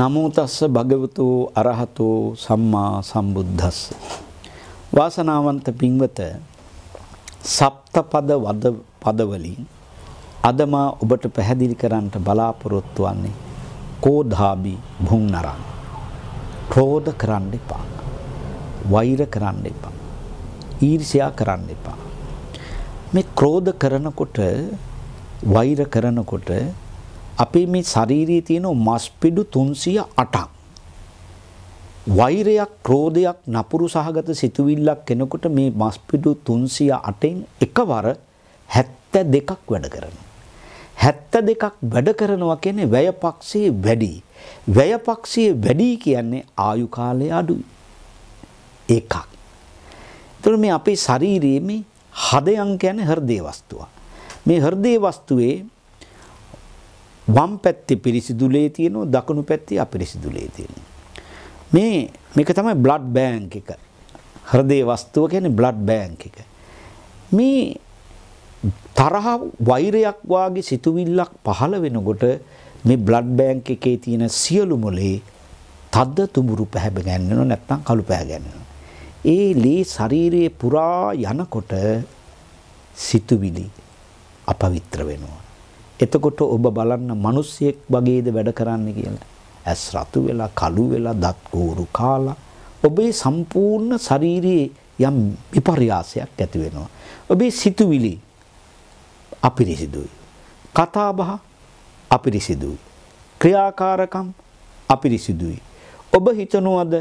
නමෝ තස්ස භගවතු අරහතු සම්මා සම්බුද්දස්ස වාසනාවන්ත පින්වත සප්තපද වද පදවලින් අදමා ඔබට පැහැදිලි කරන්නට බලාපොරොත්තු වන්නේ කෝධාබි භුංනරං ක්‍රෝධ කරන්න එපා වෛර කරන්න එපා ඊර්ෂ්‍යා කරන්න එපා මේ ක්‍රෝධ කරනකොට වෛර කරනකොට අපේ මේ ශාරීරියේ තියෙන මස් පිඩු 308ක්. වෛරයක්, ක්‍රෝධයක්, නපුරු සහගත සිතුවිල්ලක් කෙනෙකුට මේ මස් පිඩු 308න් එකවර 72ක් වැඩ කරනවා. 72ක් වැඩ කරනවා කියන්නේ වැයපක්ෂයේ වැඩි. වැයපක්ෂයේ වැඩි කියන්නේ ආයු කාලය අඩුයි. එකක්. එතකොට මේ අපේ ශාරීරියේ මේ හදයන් කියන්නේ හෘදේ වස්තුව. මේ හෘදේ වස්තුවේ වම් පැත්තේ පිරිසිදුලේ තියෙනවා දකුණු පැත්තේ අපිරිසිදුලේ තියෙනවා. මේ මේක තමයි බ්ලඩ් බෑන්ක් එක. හෘදේ වස්තුව කියන්නේ බ්ලඩ් බෑන්ක් එක. මේ තරහ වෛරයක් වාගේ සිතුවිල්ලක් පහළ වෙනකොට මේ බ්ලඩ් බෑන්ක් එකේ තියෙන සියලු මොලේ තද්ද තුඹුරු පැහැ ගන්නව නැත්නම් කළු පැහැ ගන්නව. ඒ ලී ශරීරයේ පුරා යනකොට සිතුවිලි අපවිත්‍ර වෙනවා. එතකොට ඔබ බලන්න මිනිස්සෙක් වගේද වැඩ කරන්නේ කියලා. ඇස් රතු වෙලා, කළු වෙලා, දත් කෝරු කාලා ඔබේ සම්පූර්ණ ශාරීරියේ යම් විපර්යාසයක් ඇති වෙනවා. ඔබේ සිතුවිලි අපිරිසිදුයි. කතාබහ අපිරිසිදුයි. ක්‍රියාකාරකම් අපිරිසිදුයි. ඔබ හිතනවද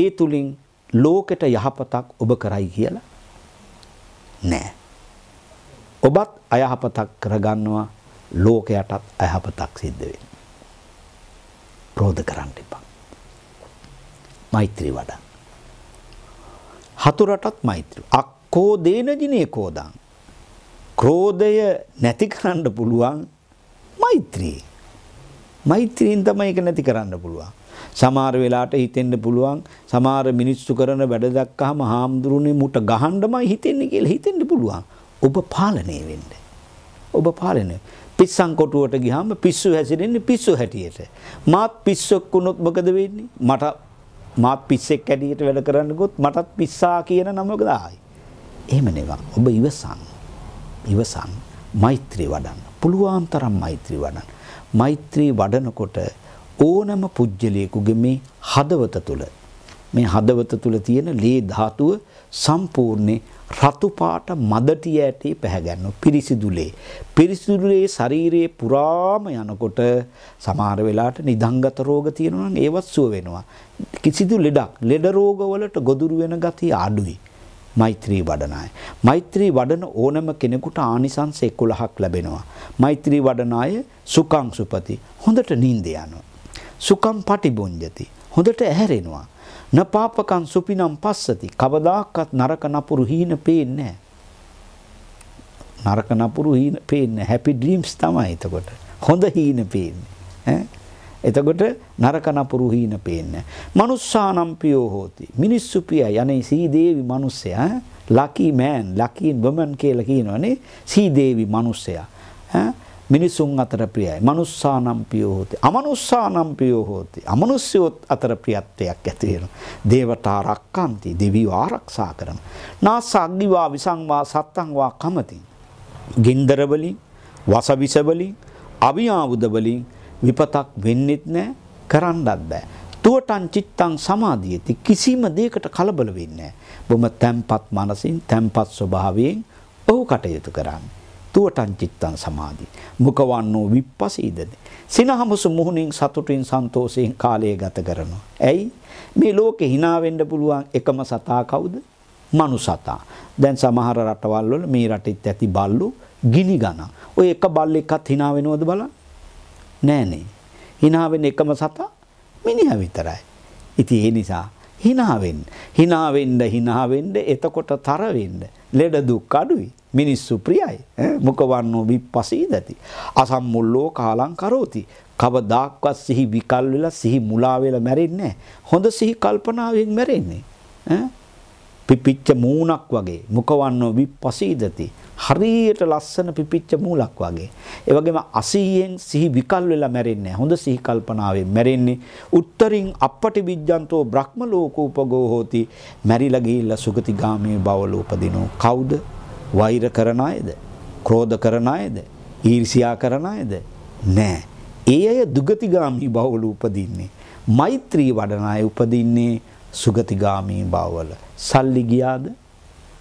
ඒ තුලින් ලෝකෙට යහපතක් ඔබ කරයි කියලා? නෑ. ඔබත් අයහපතක් කරගන්නවා ලෝකයටත් අයහපතක් සිද්ධ වෙන. ප්‍රෝධ කරන්න එපා. මෛත්‍රී වඩා. හතුරටත් මෛත්‍රී. අක්කෝ දේනජිනේ කෝදං. ක්‍රෝධය නැති කරන්න පුළුවන් මෛත්‍රී. මෛත්‍රීන් තමයි ඒක නැති කරන්න පුළුවන්. සමහර වෙලාවට හිතෙන්න පුළුවන් සමහර මිනිස්සු කරන වැඩ දැක්කහම හාමුදුරුනේ මුට ගහන්නමයි හිතෙන්නේ කියලා හිතෙන්න පුළුවන්. ඔබ පාලනය වෙන්න. ඔබ පාලනය. පිස්සන් කොටුවට ගියාම පිස්සු හැසිරෙන්නේ පිස්සු හැටියට. මාත් පිස්සෙක් වුණොත් මොකද වෙන්නේ? මට මාත් පිස්සෙක් හැටියට වැඩ කරන්න ගොත් මටත් පිස්සා කියන නම මොකද ආයි. එහෙම නෙවෙයි. ඔබ ඉවසන්. ඉවසන්. මෛත්‍රී වඩන්න. පුළුවන් තරම් මෛත්‍රී වඩන්න. මෛත්‍රී වඩනකොට ඕනම පුජ්‍යලයකුගේ මේ හදවත තුළ මේ හදවත තුල තියෙන ලේ ධාතුව සම්පූර්ණේ රතු පාට මදටි ඇටේ පැහැගන්න පිරිසිදු ලේ පිරිසිදු ලේ ශරීරයේ පුරාම යනකොට සමහර වෙලාවට නිදංගත රෝග තියෙනවා නම් ඒවත් සුව වෙනවා කිසිදු ලෙඩක් ලෙඩ රෝගවලට ගොදුරු වෙන ගතිය අඩුයි මෛත්‍රී වඩන අය මෛත්‍රී වඩන ඕනම කෙනෙකුට ආනිසංස 11ක් ලැබෙනවා මෛත්‍රී වඩන අය සුඛං සුපති හොඳට නිින්ද යනවා සුඛං පටිබොඤ්ජති හොඳට ඇහැරෙනවා නපාපකං සුපිනම් පස්සති. කවදාකවත් නරක නපුරු හීන පේන්නේ නරක නපුරු හීන පේන්නේ හැපි ඩ්‍රීම්ස් තමයි එතකොට. හොඳ හීන පේන්නේ. එතකොට නරක නපුරු හීන පේන්නේ. manussානම් පියෝ හෝති. මිනිස්සු පිය යන්නේ සීදේවි මිනිසයා ලකි මෑන් ලකි වමන් කියලා කියනවනේ සීදේවි මිනිසයා. ඈ මිනිසුන් අතර ප්‍රියයි. manussානම් පියෝ හෝති. අමනුස්සානම් පියෝ හෝති. අමනුස්සයොත් අතර ප්‍රියත්වයක් ඇති වෙනවා. දේවතා රක්칸ති. දෙවියෝ ආරක්ෂා කරන. නාසග්ගිවා විසංවා සත්තං වා කමති. ගින්දර වලින්, වසවිස වලින්, අවියාවුද වලින් විපතක් වෙන්නෙත් නැහැ, කරන්නත් බෑ. තුවටන් චිත්තං සමාධියති කිසිම දෙයකට කලබල වෙන්නේ නැහැ. බොම තැම්පත් මනසින්, තැම්පත් ස්වභාවයෙන් ඔහු කටයුතු කරන්නේ. තුවටං චිත්තං සමාධි. මුකවන්නෝ විප්පසීදද. සිනහමසු මුහුණින් සතුටින් සන්තෝෂයෙන් කාලය ගත කරනවා. ඇයි? මේ ලෝකේ hina වෙන්න පුළුවන් එකම සතා කවුද? මනුසතා. දැන් සමහර රටවල් වල මේ රටෙත් ඇති බල්ලු ගිනි ගන්න. ඔය එක බල්ලෙක්වත් hina වෙනවද බලන්න? නෑනේ. hina වෙන එකම සතා මිනිහා විතරයි. ඉතින් ඒ නිසා hina වෙන්න. hina වෙන්න hina වෙන්න එතකොට තර වෙන්න. ලෙඩ දුක් අඩුයි. මිනිස්සු ප්‍රියයි. මුකවන්නෝ විපස්සීදති. අසම්මුල්ලෝ කාලං කරෝති. කවදාක්වත් සිහි විකල් වෙලා සිහි මුලා වෙලා මැරෙන්නේ නැහැ. හොඳ සිහි කල්පනාවෙන් මැරෙන්නේ. ඈ පිපිච්ච මූණක් වගේ මුකවන්නෝ විපසීදති හරියට ලස්සන පිපිච්ච මූලක් වගේ ඒ වගේම 80ෙන් සිහි විකල් වෙලා මැරෙන්නේ හොඳ සිහි කල්පනාවෙන් මැරෙන්නේ උත්තරින් අපටි විජ්ජන්තෝ බ්‍රහ්ම ලෝකෝපගෝ හෝති මැරිලා ගිහිල්ලා සුගතිගාමී බව ලෝපදිනෝ කවුද වෛර කරන අයද ක්‍රෝධ කරන අයද ඊර්ෂියා කරන අයද නෑ ඒ අය දුගතිගාමී බව ලෝපදින්නේ මෛත්‍රී වඩන අය උපදින්නේ සුගතිගාමී බවවල සල්ලි ගියාද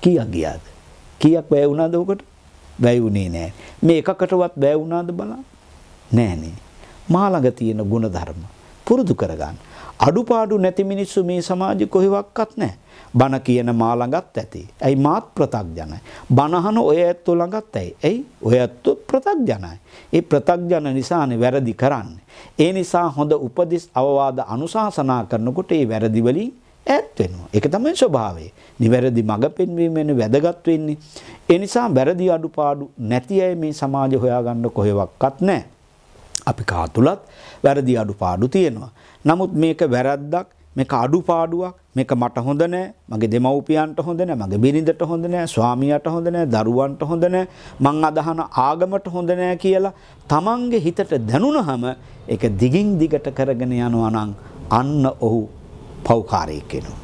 කියා ගියාද කීයක් වැය වුණාද ඔකට වැය වුණේ නෑ මේ එකකටවත් වැය වුණාද බලන්න නෑනේ මා ළඟ තියෙන ಗುಣධර්ම පුරුදු කරගන්න අඩුපාඩු නැති මිනිස්සු මේ සමාජෙ කොහෙවත්වත් නෑ බණ කියන මා ළඟත් ඇති. ඇයි මාත් ප්‍රතග්ජනයි. බණහන ඔය ඇත්තෝ ළඟත් ඇයි. ඇයි ඔය ඇත්තෝ ප්‍රතග්ජනයි. ඒ ප්‍රතග්ජන නිසානේ වැරදි කරන්නේ. ඒ නිසා හොඳ උපදෙස් අවවාද අනුශාසනා කරනකොට ඒ වැරදි වලින් ඈත් වෙනවා. ඒක තමයි ස්වභාවය. නිවැරදි මඟ පෙන්වීම වෙන වැදගත් වෙන්නේ. ඒ නිසා වැරදි අඩුපාඩු නැති අය මේ සමාජය හොයාගන්න කොහෙවත් නැහැ. අපි කා තුලත් වැරදි අඩුපාඩු තියෙනවා. නමුත් මේක වැරද්දක්, මේක අඩුපාඩුවක්, මේක මට හොඳ නැහැ, මගේ දෙමව්පියන්ට හොඳ නැහැ, මගේ බිරිඳට හොඳ නැහැ, ස්වාමියාට හොඳ නැහැ, දරුවන්ට හොඳ නැහැ, මං අදහන ආගමට හොඳ නැහැ කියලා Tamange හිතට දැනුණහම ඒක දිගින් දිගට කරගෙන යනවා නම් අන්න ඔහු පෞකාරයෙක් කෙනවා.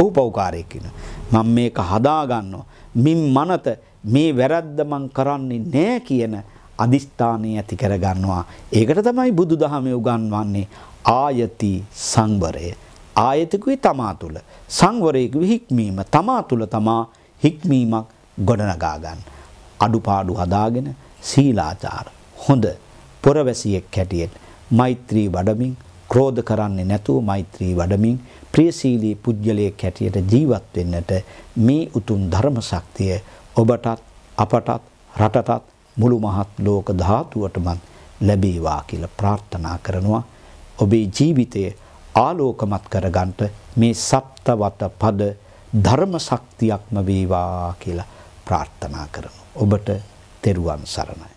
ඔහු පෞකාරයෙක් කෙනවා. මම මේක හදාගන්නවා. මින් මනත මේ වැරද්ද මං කරන්නේ නෑ කියන අදිස්ථානය ඇති කරගන්නවා. ඒකට තමයි බුදුදහමේ උගන්වන්නේ ආයති සංවරය. ආයතිකුයි තමා තුළ සංවරයෙකු හික්මීම තමා තුළ තමා හික්මීමක් ගොඩනගා ගන්න. අඩුපාඩු හදාගෙන සීලාචාර හොඳ පොරවැසියෙක් හැටියට මෛත්‍රී වඩමින් ක්‍රෝධ කරන්නේ නැතුව මෛත්‍රී වඩමින් ප්‍රියශීලී පුජ්‍යලයක් හැටියට ජීවත් වෙන්නට මේ උතුම් ධර්ම ශක්තිය ඔබටත් අපටත් රටටත් මුළු මහත් ලෝක ධාතුවටමත් ලැබේවා කියලා ප්‍රාර්ථනා කරනවා ඔබේ ජීවිතය ආලෝකමත් කරගන්නට මේ සප්තවත පද ධර්ම ශක්තියක්ම වේවා කියලා ප්‍රාර්ථනා කරනවා ඔබට තෙරුවන් සරණයි